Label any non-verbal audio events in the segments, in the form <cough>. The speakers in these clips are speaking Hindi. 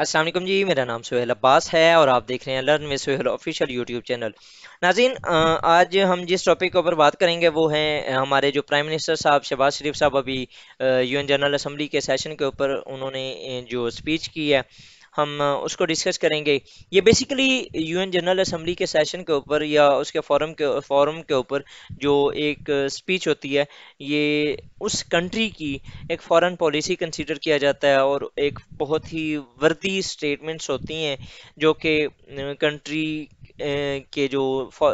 असलम जी मेरा नाम सुहेल अब्बास है और आप देख रहे हैं लर्न में सुहेल ऑफिशियल यूट्यूब चैनल नाजीन आज हम जिस टॉपिक के ऊपर बात करेंगे वो हैं हमारे जो प्राइम मिनिस्टर साहब शहबाज शरीफ साहब अभी यूएन जनरल असम्बली के सेशन के ऊपर उन्होंने जो स्पीच की है हम उसको डिस्कस करेंगे ये बेसिकली यूएन जनरल असम्बली के सेशन के ऊपर या उसके फॉरम के फॉरम के ऊपर जो एक स्पीच होती है ये उस कंट्री की एक फॉरेन पॉलिसी कंसीडर किया जाता है और एक बहुत ही वर्दी स्टेटमेंट्स होती हैं जो कि कंट्री के जो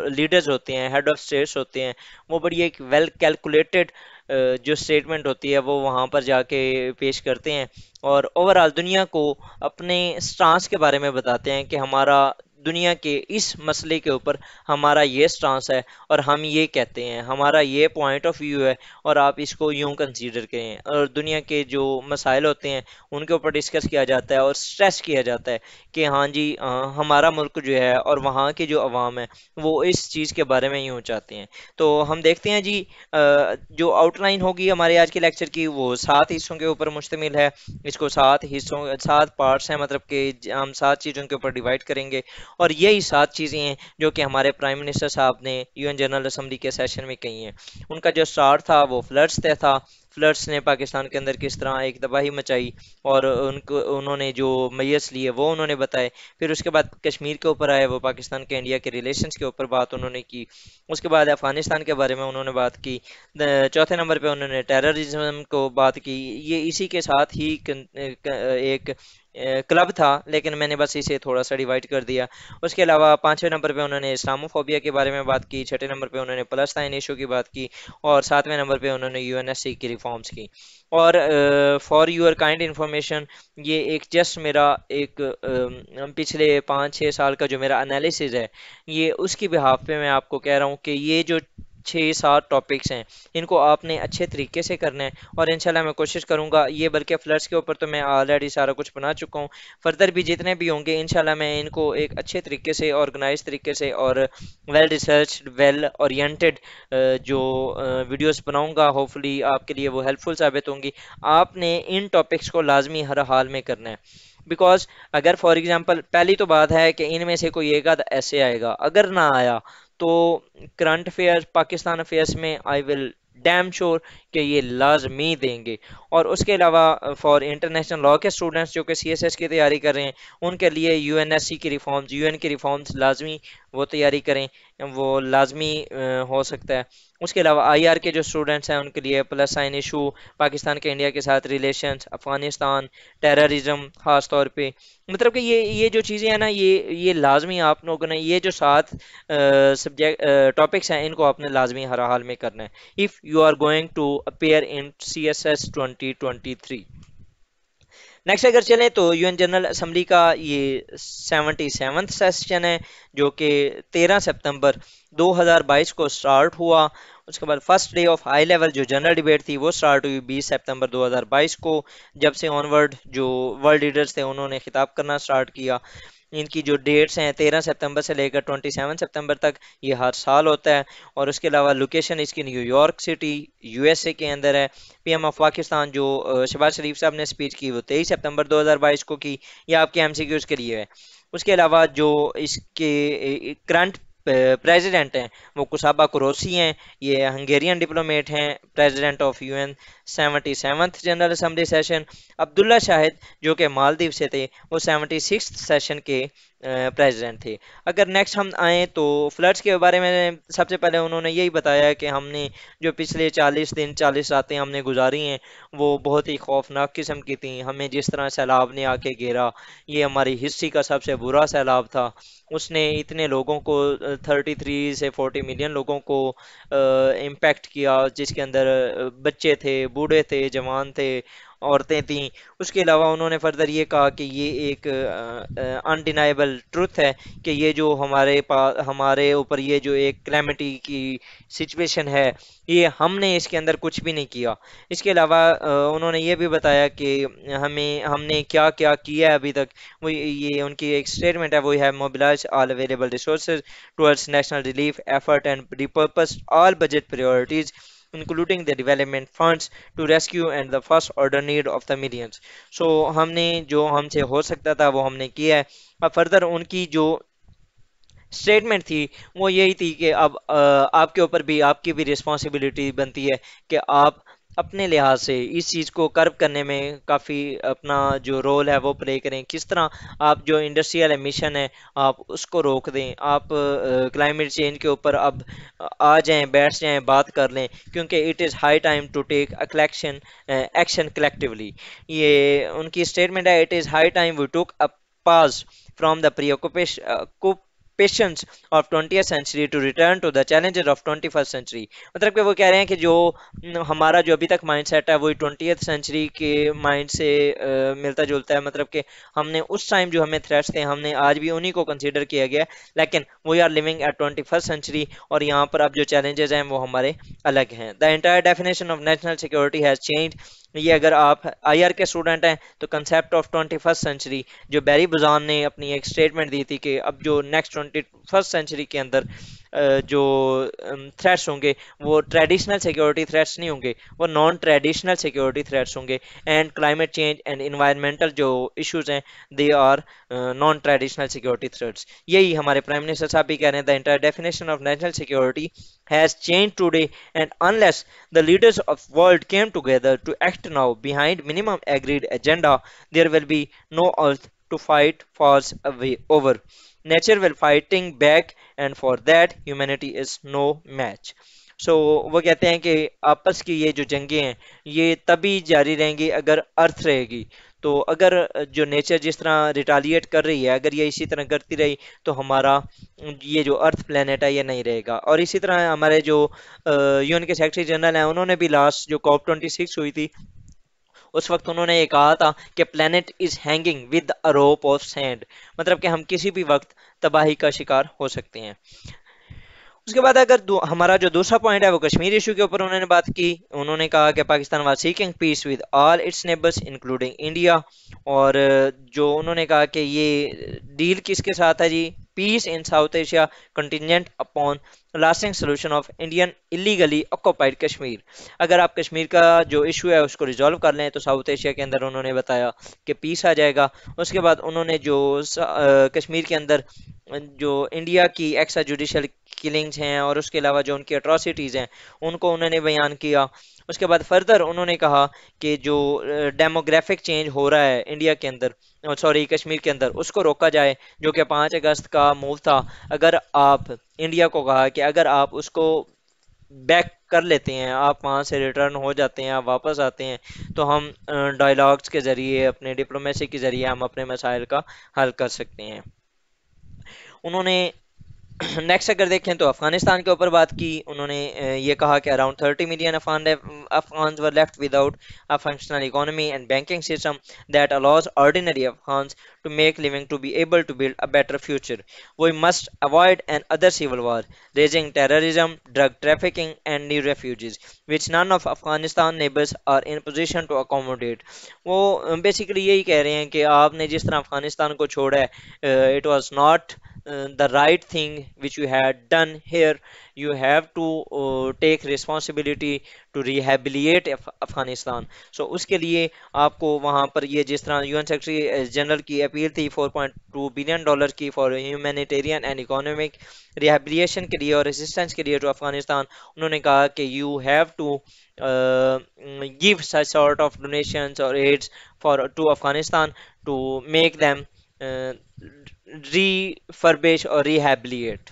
लीडर्स होते हैं हेड ऑफ स्टेट्स होते हैं वो बड़ी एक वेल कैलकुलेटेड जो स्टेटमेंट होती है वो वहाँ पर जाके पेश करते हैं और ओवरऑल दुनिया को अपने स्टांस के बारे में बताते हैं कि हमारा दुनिया के इस मसले के ऊपर हमारा ये स्टांस है और हम ये कहते हैं हमारा ये पॉइंट ऑफ व्यू है और आप इसको यूँ कंसीडर करें और दुनिया के जो मसाइल होते हैं उनके ऊपर डिस्कस किया जाता है और स्ट्रेस किया जाता है कि हाँ जी आ, हमारा मुल्क जो है और वहाँ के जो अवाम है वो इस चीज़ के बारे में यूँ चाहते हैं तो हम देखते हैं जी आ, जो आउटलाइन होगी हमारे आज के लेक्चर की वो सात हिस्सों के ऊपर मुश्तमिल है इसको सात हिस्सों सात पार्ट्स हैं मतलब कि हम सात चीज़ों के ऊपर डिवाइड करेंगे और यही सात चीज़ें हैं जो कि हमारे प्राइम मिनिस्टर साहब ने यूएन जनरल असम्बली के सेशन में कही हैं उनका जो स्टार था वो फ्लड्स तय था फ्लड्स ने पाकिस्तान के अंदर किस तरह एक तबाही मचाई और उनको उन्होंने जो मैस लिए वो उन्होंने बताए फिर उसके बाद कश्मीर के ऊपर आए वो पाकिस्तान के इंडिया के रिलेशन के ऊपर बात उन्होंने की उसके बाद अफगानिस्तान के बारे में उन्होंने बात की चौथे नंबर पर उन्होंने टेररिज्म को बात की ये इसी के साथ ही एक क्लब था लेकिन मैंने बस इसे थोड़ा सा डिवाइड कर दिया उसके अलावा पाँचवें नंबर पे उन्होंने इस्लामोफोबिया के बारे में बात की छठे नंबर पे उन्होंने प्लस्ताइन ताइन इशू की बात की और सातवें नंबर पे उन्होंने यूएनएससी की रिफॉर्म फॉर्म्स की और फॉर यूर काइंड इन्फॉर्मेशन ये एक जस्ट मेरा एक uh, पिछले पाँच छः साल का जो मेरा एनालिसिस है ये उसकी बिहाफ पे मैं आपको कह रहा हूँ कि ये जो छः सात टॉपिक्स हैं इनको आपने अच्छे तरीके से करना है और इंशाल्लाह मैं कोशिश करूँगा ये बल्कि फ्लड्स के ऊपर तो मैं ऑलरेडी सारा कुछ बना चुका हूँ फर्दर भी जितने भी होंगे इन मैं इनको एक अच्छे तरीके से ऑर्गेनाइज तरीके से और वेल रिसर्च वेल ओरिएंटेड जो वीडियोज़ बनाऊँगा होपफुली आपके लिए वो हेल्पफुल साबित होंगी आपने इन टॉपिक्स को लाजमी हर हाल में करना है बिकॉज अगर फॉर एग्जाम्पल पहली तो बात है कि इनमें से कोई एक आध ऐसे आएगा अगर ना आया तो करंट अफेयर्स पाकिस्तान अफेयर्स में आई विल डैम श्योर के ये लाजमी देंगे और उसके अलावा फॉर इंटरनेशनल लॉ के स्टूडेंट्स जो कि सी एस एस की तैयारी कर रहे हैं उनके लिए यू एन एस सी की रिफॉर्म्स यू एन की रिफॉर्म्स लाजमी वो तैयारी करें वो लाजमी हो सकता है उसके अलावा आई आर के जो स्टूडेंट्स हैं उनके लिए प्लस साइन इशू पाकिस्तान के इंडिया के साथ रिलेशन अफगानिस्तान टेररिज्म ख़ास तौर पर मतलब कि ये ये जो चीज़ें हैं ना ये ये लाजमी आप लोगों ने ये जो सात सब्जेक्ट टॉपिक्स हैं इनको आपने लाजमी हर हाल में करना है if you are going to appear in CSS 2023 next अगर चलें तो यूएन जनरल असम्बली का ये सेवेंटी सेवन्थ सेशन है जो कि 13 सितंबर 2022 को स्टार्ट हुआ उसके बाद first day of high level जो जनरल डिबेट थी वो स्टार्ट हुई 20 सितंबर 2022 को जब से ऑनवर्ड जो वर्ल्ड लीडर्स थे उन्होंने खिताब करना स्टार्ट किया इनकी जो डेट्स हैं तेरह सितंबर से लेकर ट्वेंटी सेवन सितंबर तक ये हर साल होता है और उसके अलावा लोकेशन इसकी न्यूयॉर्क सिटी यूएसए के अंदर है पीएम ऑफ पाकिस्तान जो शहबाज शरीफ साहब ने स्पीच की वो तेईस सितंबर 2022 को की यह आपके एम के लिए है उसके अलावा जो इसके करंट प्रेसिडेंट हैं वो कुसाबा क्रोसी हैं ये हंगेरियन डिप्लोमेट हैं president of UN seventy seventh general assembly session Abdulla Shahid जो कि मालदीव से थे वो सेवेंटी सिक्स सेशन के प्रेसिडेंट थे अगर नेक्स्ट हम आए तो फ्लड्स के बारे में सबसे पहले उन्होंने यही बताया कि हमने जो पिछले 40 दिन 40 रातें हमने गुजारी हैं वो बहुत ही खौफनाक किस्म की थी हमें जिस तरह सैलाब ने आके घेरा ये हमारी हिस्ट्री का सबसे बुरा सैलाब था उसने इतने लोगों को 33 से 40 मिलियन लोगों को इम्पेक्ट किया जिसके अंदर बच्चे थे बूढ़े थे जवान थे औरतें थीं उसके अलावा उन्होंने फर्दर ये कहा कि ये एक अनडिनाइबल ट्रुथ है कि ये जो हमारे पास हमारे ऊपर ये जो एक क्लैमिटी की सिचुएशन है ये हमने इसके अंदर कुछ भी नहीं किया इसके अलावा उन्होंने ये भी बताया कि हमें हमने क्या क्या किया है अभी तक वो ये उनकी एक स्टेटमेंट है वो है mobilise all available resource towards national relief effort and repurpose all budget priorities including the development funds to rescue and the first order need of the millions so हमने जो हमसे हो सकता था वो हमने किया है अब फर्दर उनकी जो स्टेटमेंट थी वो यही थी कि अब आ, आपके ऊपर भी आपकी भी रिस्पॉन्सिबिलिटी बनती है कि आप अपने लिहाज से इस चीज़ को कर्व करने में काफ़ी अपना जो रोल है वो प्ले करें किस तरह आप जो इंडस्ट्रियल एमिशन है आप उसको रोक दें आप क्लाइमेट चेंज के ऊपर अब आ जाएं बैठ जाएं बात कर लें क्योंकि it is high time to take a collection action collectively ये उनकी स्टेटमेंट है it is high time we took a pause from the occupation occupations of twenty century to return to the challenges of twenty century मतलब कि वो कह रहे हैं कि जो हमारा जो अभी तक माइंड सेट है वही ट्वेंटी सेंचुरी के माइंड से आ, मिलता जुलता है मतलब कि हमने उस टाइम जो हमें थ्रेट्स थे हमने आज भी उन्हीं को कंसिडर किया गया लेकिन we are living at twenty century और यहाँ पर अब जो चैलेंजेस हैं वो हमारे अलग हैं the entire definition of national security has change ये अगर आप आईआर के स्टूडेंट हैं तो कंसेप्ट ऑफ ट्वेंटी सेंचुरी जो बैरी बुजान ने अपनी एक स्टेटमेंट दी थी कि अब जो नेक्स्ट ट्वेंटी फर्स्ट सेंचुरी के अंदर जो थ्रेट्स होंगे वो ट्रेडिशनल सिक्योरिटी थ्रेट्स नहीं होंगे वो नॉन ट्रेडिशनल सिक्योरिटी थ्रेट्स होंगे and climate change and environmental जो इश्यूज हैं they are non traditional security threats यही हमारे प्राइम मिनिस्टर साहब भी कह रहे हैं the entire definition of national security has change today and unless the leaders of world came together to act now behind minimum agreed agenda there will be no earth to fight force away over nature will fighting back and for that humanity is no match so so, वो कहते हैं कि आपस की ये जो जंगे हैं ये तभी जारी रहेंगी अगर अर्थ रहेगी तो अगर जो नेचर जिस तरह रिटालिएट कर रही है अगर ये इसी तरह करती रही तो हमारा ये जो अर्थ प्लानट है ये नहीं रहेगा और इसी तरह हमारे जो यूएन के सेक्रेटरी जनरल हैं उन्होंने भी लास्ट जो कॉप ट्वेंटी सिक्स हुई थी उस वक्त उन्होंने ये कहा था कि planet is hanging with a rope of sand मतलब कि हम किसी भी वक्त तबाही का शिकार हो सकते हैं उसके बाद अगर हमारा जो दूसरा पॉइंट है वो कश्मीर इशू के ऊपर उन्होंने बात की उन्होंने कहा कि Pakistan was seeking peace with all its neighbours including India और जो उन्होंने कहा कि ये डील किसके साथ है जी peace in South Asia contingent upon lasting solution of Indian illegally occupied Kashmir अगर आप कश्मीर का जो इशू है उसको रिजॉल्व कर लें तो साउथ एशिया के अंदर उन्होंने बताया कि पीस आ जाएगा उसके बाद उन्होंने जो कश्मीर के अंदर जो इंडिया की एक्स्ट्रा जुडिशल किलिंग्स हैं और उसके अलावा जो उनकी अट्रॉसिटीज़ हैं उनको उन्होंने बयान किया उसके बाद फर्दर उन्होंने कहा कि जो डेमोग्राफिक चेंज हो रहा है इंडिया के अंदर सॉरी कश्मीर के अंदर उसको रोका जाए जो कि पाँच अगस्त का मूव था अगर आप इंडिया को कहा कि अगर आप उसको बैक कर लेते हैं आप वहाँ से रिटर्न हो जाते हैं आप वापस आते हैं तो हम डायलॉग्स के ज़रिए अपने डिप्लोमेसी के ज़रिए हम अपने मसाइल का हल कर सकते हैं उन्होंने नेक्स्ट <clears throat> अगर देखें तो अफगानिस्तान के ऊपर बात की उन्होंने ये कहा कि around 30 million Afghan Afghan were left without a functional economy and banking system that allows ordinary Afghan to make living to be able to build a better future we must avoid another civil war raging terrorism drug trafficking and new refugees which none of Afghanistan neighbours are in position to accommodate वो बेसिकली यही कह रहे हैं कि आपने जिस तरह अफगानिस्तान को छोड़ा है it was not the right thing which you had done here you have to uh, take responsibility to rehabilitate Af afghanistan so uske liye aapko wahan par ye jis tarah un secretary general ki appeal thi 4.2 billion dollar ki for humanitarian and economic rehabilitation ke liye aur assistance ke liye to afghanistan unhone kaha ki you have to uh, give such sort of donations or aids for to afghanistan to make them uh, refurbish और रिहेबलीट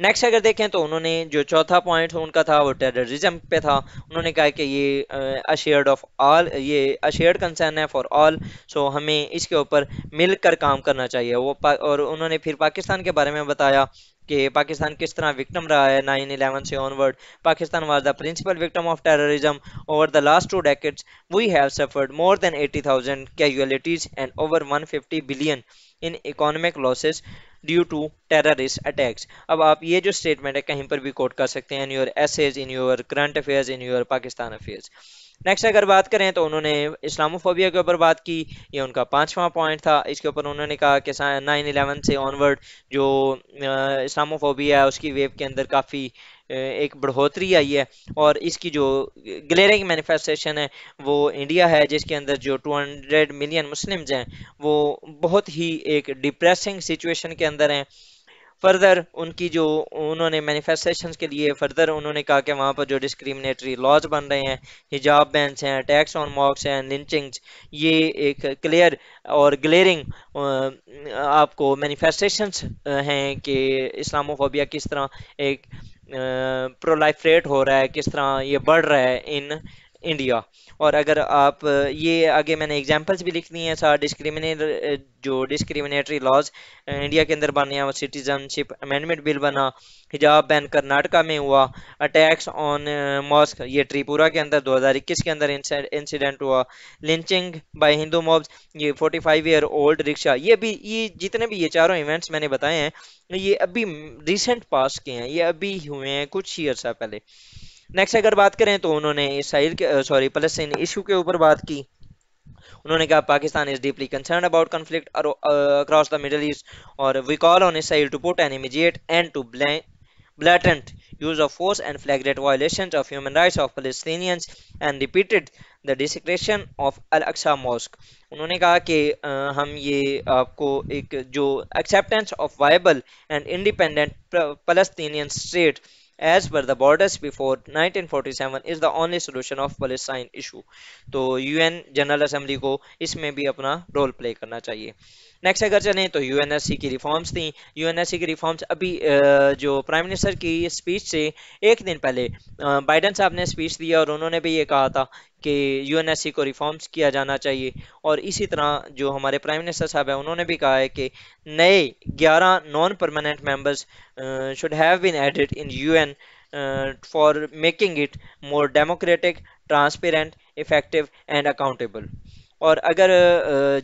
नेक्स्ट अगर देखें तो उन्होंने जो चौथा पॉइंट उनका था वो टेररिज्म पे था उन्होंने कहा कि ये अशेयर्ड ऑफ ऑल ये अशेयर्ड कंसर्न है फॉर ऑल सो हमें इसके ऊपर मिलकर काम करना चाहिए वो और उन्होंने फिर पाकिस्तान के बारे में बताया कि पाकिस्तान किस तरह विक्टम रहा है नाइन इलेवन से onward Pakistan was the principal victim of terrorism over the last two decades we have suffered more than eighty thousand casualties and over one fifty billion in economic losses due to terrorist attacks अब आप ये जो स्टेटमेंट है कहीं पर भी कोट कर सकते हैं in your essays in your current affairs in your Pakistan affairs next अगर बात करें तो उन्होंने इस्लामोफोबिया के ऊपर बात की ये उनका पांचवा पॉइंट था इसके ऊपर उन्होंने कहा कि नाइन इलेवन से ऑनवर्ड जो इस्लामोफोबिया है उसकी वेव के अंदर काफ़ी एक बढ़ोतरी आई है और इसकी जो ग्लेरिंग मैनिफेस्टेशन है वो इंडिया है जिसके अंदर जो 200 मिलियन मुस्लिम्स हैं वो बहुत ही एक डिप्रेसिंग सिचुएशन के अंदर हैं फर्दर उनकी जो उन्होंने मैनिफेस्टेशंस के लिए फर्दर उन्होंने कहा कि वहाँ पर जो डिस्क्रिमिनेटरी लॉज बन रहे हैं हिजाब बैंस हैं टैक्स ऑन मॉक्स हैं लिंचिंग्स ये एक क्लियर और ग्लेयरिंग आपको मैनिफेस्टेशंस हैं कि इस्लामोफोबिया किस तरह एक प्रोलाइफ्रेट हो रहा है किस तरह ये बढ़ रहा है इन इंडिया और अगर आप ये आगे मैंने एग्जांपल्स भी लिख दी हैं सर डिस्क्रिमिनेट जो डिस्क्रिमिनेटरी लॉज इंडिया के अंदर बने हैं सिटीजनशिप अमेंडमेंट बिल बना हिजाब बैन कर्नाटका में हुआ अटैक्स ऑन मॉस्क ये त्रिपुरा के अंदर 2021 के अंदर इंसिडेंट हुआ लिंचिंग बाय हिंदू मॉब्स ये 45 ईयर ओल्ड रिक्शा ये भी ये जितने भी ये चारों इवेंट्स मैंने बताए हैं ये अभी रिसेंट पास के हैं ये अभी हुए हैं कुछ ही अर्सा पहले नेक्स्ट अगर बात करें तो उन्होंने इसराइल के सॉरी पलस्तीन इशू के ऊपर बात की उन्होंने कहा Pakistan is deeply concern about conflict across the Middle East और we call on Israel to put an immediate end to blatant use of force and flagrant violation of human rights of Palestinians and repeated the desecration of Al Aqsa mosque उन्होंने कहा कि हम ये आपको एक जो acceptance of viable and independent Palestinian state as per the borders before 1947 is the only solution of Palestine issue तो यूएन जनरल असेंबली को इसमें भी अपना रोल प्ले करना चाहिए नेक्स्ट अगर चलें तो यूएनएससी की रिफॉर्म्स थी यूएनएससी की रिफॉर्म्स अभी जो प्राइम मिनिस्टर की स्पीच से एक दिन पहले बाइडन साहब ने स्पीच दिया और उन्होंने भी ये कहा था कि यूएनएससी को रिफॉर्म्स किया जाना चाहिए और इसी तरह जो हमारे प्राइम मिनिस्टर साहब हैं उन्होंने भी कहा है कि नए 11 non permanent members should have been added in UN for making it more democratic transparent effective and accountable और अगर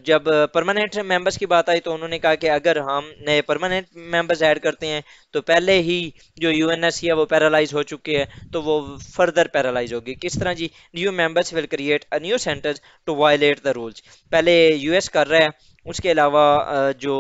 जब परमानेंट मेंबर्स की बात आई तो उन्होंने कहा कि अगर हम नए परमानेंट मेंबर्स ऐड करते हैं तो पहले ही जो यू एन एस है वो पैरालाइज हो चुकी है तो वो फर्दर पैरालाइज होगी किस तरह जी new members will create a new centres to violate the rules पहले यूएस कर रहा है उसके अलावा जो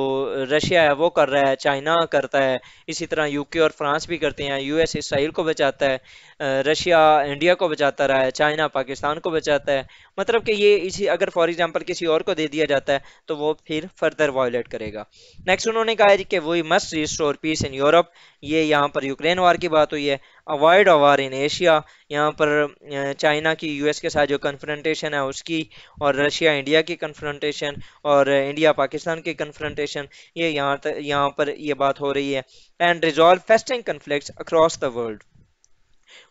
रशिया है वो कर रहा है चाइना करता है इसी तरह यूके और फ्रांस भी करते हैं यूएस इसराइल को बचाता है रशिया इंडिया को बचाता रहा है चाइना पाकिस्तान को बचाता है मतलब कि ये इसी अगर फॉर एग्जांपल किसी और को दे दिया जाता है तो वो फिर फर्दर वायोलेट करेगा नेक्स्ट उन्होंने कहा है कि वो must restore peace in Europe ये यहाँ पर यूक्रेन वार की बात हुई है अवॉइड अवार इन एशिया यहाँ पर चाइना की यूएस के साथ जो कन्फ्रंटेशन है उसकी और रशिया इंडिया की कन्फ्रंटेशन और इंडिया पाकिस्तान की कन्फ्रंटेशन ये यहाँ तक यहाँ पर ये बात हो रही है and resolve festering conflict across the world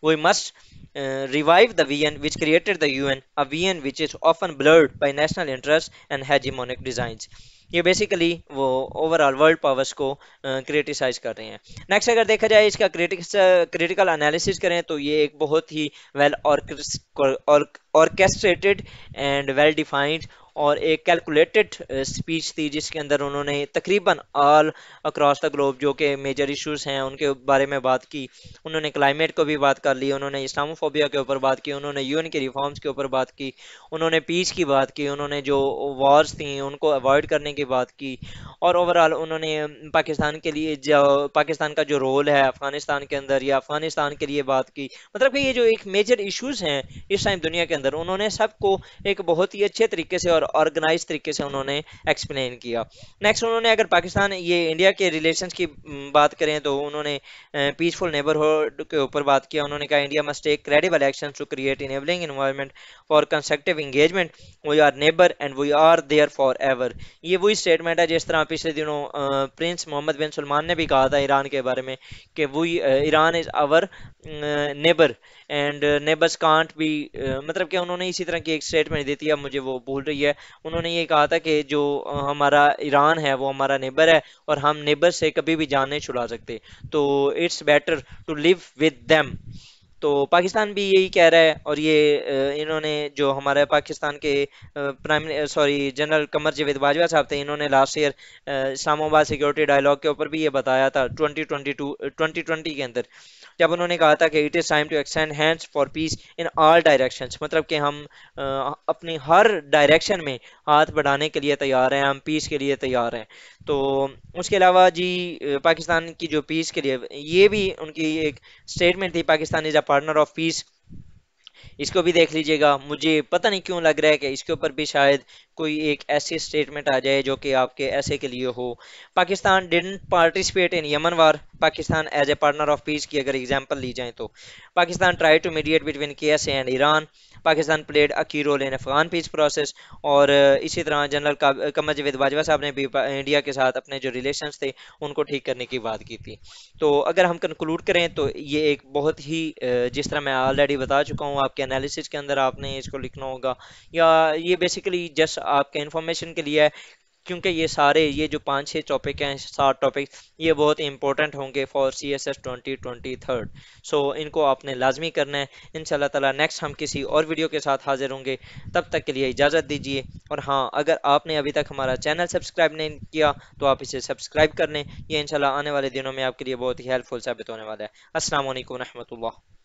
we must uh, revive the VN which created the UN, a VN which is often blurred by national interests and hegemonic designs. ये बेसिकली वो ओवरऑल वर्ल्ड पावर्स को क्रिटिसाइज कर रहे हैं नेक्स्ट अगर देखा जाए इसका क्रिटिकल एनालिसिस करें तो ये एक बहुत ही well orchestrated and well defined और एक कैलकुलेटेड स्पीच uh, थी जिसके अंदर उन्होंने तकरीबन ऑल अक्रॉस द ग्लोब जो कि मेजर इश्यूज हैं उनके बारे में बात की उन्होंने क्लाइमेट को भी बात कर ली उन्होंने इस्लामोफोबिया के ऊपर बात की उन्होंने यू के रिफॉर्म्स के ऊपर बात की उन्होंने पीस की बात की उन्होंने जो वॉर्स थी उनको अवॉइड करने की बात की और ओवरऑल उन्होंने पाकिस्तान के लिए जो पाकिस्तान का जो रोल है अफगानिस्तान के अंदर या अफगानिस्तान के लिए बात की मतलब कि ये जो एक मेजर इशूज़ हैं इस टाइम दुनिया के अंदर उन्होंने सबको एक बहुत ही अच्छे तरीके से और ऑर्गेनाइज तरीके से उन्होंने एक्सप्लेन किया नेक्स्ट उन्होंने अगर पाकिस्तान ये इंडिया के रिलेशंस की बात करें तो उन्होंने पीसफुल नेबरहुड के ऊपर बात किया उन्होंने कहा India must take credible action to create enabling environment for constructive engagement we are neighbour and we are there forever ये वही स्टेटमेंट है जिस तरह पिछले दिनों प्रिंस मोहम्मद बिन सलमान ने भी कहा था ईरान के बारे में कि वही Iran is our neighbour and neighbours can't भी मतलब कि उन्होंने इसी तरह की एक स्टेटमेंट दी थी अब मुझे वो भूल रही है उन्होंने ये कहा था कि जो हमारा ईरान है वो हमारा नेबर है और हम नेबर से कभी भी जान नहीं छुड़ा सकते तो it's better to live with them तो पाकिस्तान भी यही कह रहा है और ये इन्होंने जो हमारे पाकिस्तान के prime sorry general Qamar Javed Bajwa साहब थे इन्होंने last year Islamabad security dialogue के ऊपर भी ये बताया था 2022 2020 के अंदर जब उन्होंने कहा था कि it is time to extend hands for peace in all directions मतलब कि हम अपनी हर डायरेक्शन में हाथ बढ़ाने के लिए तैयार हैं हम पीस के लिए तैयार हैं तो उसके अलावा जी पाकिस्तान की जो पीस के लिए ये भी उनकी एक स्टेटमेंट थी Pakistan is a partner of peace इसको भी देख लीजिएगा मुझे पता नहीं क्यों लग रहा है कि इसके ऊपर भी शायद कोई एक ऐसी स्टेटमेंट आ जाए जो कि आपके ऐसे के लिए हो Pakistan didn't participate in Yemen war Pakistan as a partner of peace की अगर एग्जांपल ली जाए तो Pakistan try to mediate between K S and Iran Pakistan played a key role in Afghan peace process और इसी तरह जनरल कमर जवेद बाजवा साहब ने भी इंडिया के साथ अपने जो रिलेशन थे उनको ठीक करने की बात की थी तो अगर हम कंक्लूड करें तो ये एक बहुत ही जिस तरह मैं ऑलरेडी बता चुका हूँ आपके एनालिसिस के अंदर आपने इसको लिखना होगा या ये बेसिकली जस्ट आपके इन्फॉर्मेशन के लिए है क्योंकि ये सारे ये जो पाँच छः टॉपिक हैं सात टॉपिक ये बहुत इंपॉर्टेंट होंगे for C S S twenty twenty third so इनको आपने लाजमी करना है इन तला नेक्स्ट हम किसी और वीडियो के साथ हाजिर होंगे तब तक के लिए इजाज़त दीजिए और हाँ अगर आपने अभी तक हमारा चैनल सब्सक्राइब नहीं किया तो आप इसे सब्सक्राइब कर लें ये इनशाला आने वाले दिनों में आपके लिए बहुत ही हेल्पफुल साबित होने वाला है असल वरहमल